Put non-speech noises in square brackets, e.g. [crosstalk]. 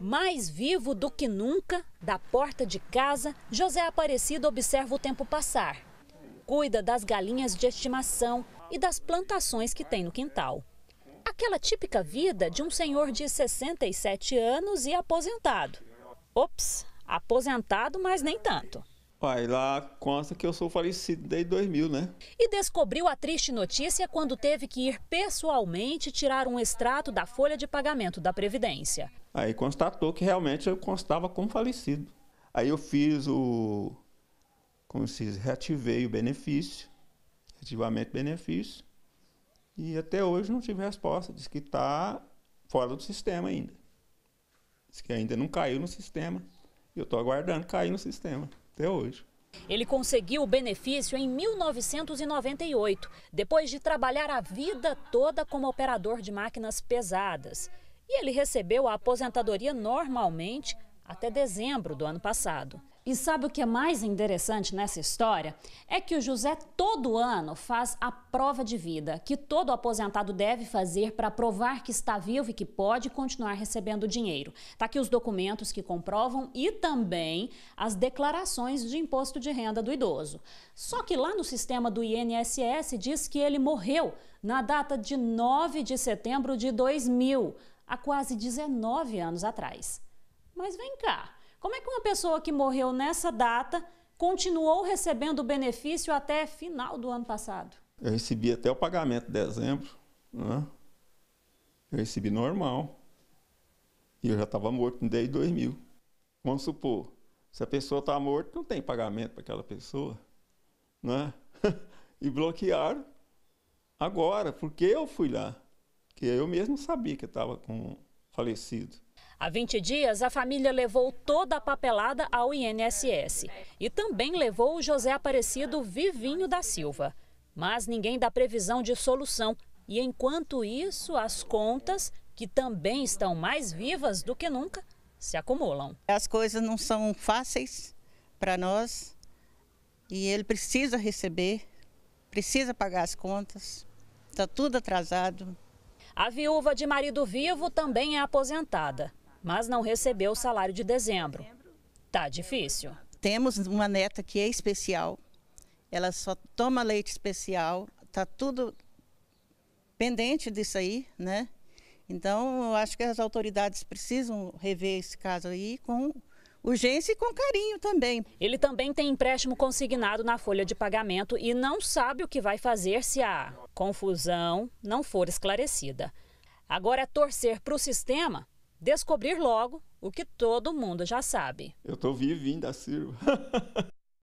Mais vivo do que nunca, da porta de casa, José Aparecido observa o tempo passar. Cuida das galinhas de estimação e das plantações que tem no quintal. Aquela típica vida de um senhor de 67 anos e aposentado. Ops, aposentado, mas nem tanto. Pai, lá consta que eu sou falecido desde 2000, né? E descobriu a triste notícia quando teve que ir pessoalmente tirar um extrato da folha de pagamento da Previdência. Aí constatou que realmente eu constava como falecido. Aí eu fiz o. Como se diz? Reativei o benefício, reativamento benefício. E até hoje não tive resposta. Diz que está fora do sistema ainda. Diz que ainda não caiu no sistema. E eu estou aguardando cair no sistema até hoje. Ele conseguiu o benefício em 1998, depois de trabalhar a vida toda como operador de máquinas pesadas. E ele recebeu a aposentadoria normalmente até dezembro do ano passado. E sabe o que é mais interessante nessa história? É que o José todo ano faz a prova de vida, que todo aposentado deve fazer para provar que está vivo e que pode continuar recebendo dinheiro. Tá aqui os documentos que comprovam e também as declarações de imposto de renda do idoso. Só que lá no sistema do INSS diz que ele morreu na data de 9 de setembro de 2000, há quase 19 anos atrás. Mas vem cá, como é que uma pessoa que morreu nessa data continuou recebendo o benefício até final do ano passado? Eu recebi até o pagamento de dezembro, né? Eu recebi normal. E eu já estava morto desde 2000. Vamos supor, se a pessoa está morta, não tem pagamento para aquela pessoa, né? [laughs] e bloquearam agora, porque eu fui lá. porque eu mesmo sabia que estava com falecido. Há 20 dias, a família levou toda a papelada ao INSS e também levou o José Aparecido Vivinho da Silva. Mas ninguém dá previsão de solução e, enquanto isso, as contas, que também estão mais vivas do que nunca, se acumulam. As coisas não são fáceis para nós e ele precisa receber, precisa pagar as contas, está tudo atrasado. A viúva de marido vivo também é aposentada mas não recebeu o salário de dezembro. Tá difícil. Temos uma neta que é especial, ela só toma leite especial, tá tudo pendente disso aí, né? Então, eu acho que as autoridades precisam rever esse caso aí com urgência e com carinho também. Ele também tem empréstimo consignado na folha de pagamento e não sabe o que vai fazer se a confusão não for esclarecida. Agora, torcer para o sistema Descobrir logo o que todo mundo já sabe. Eu estou vivo ainda Silva. [laughs]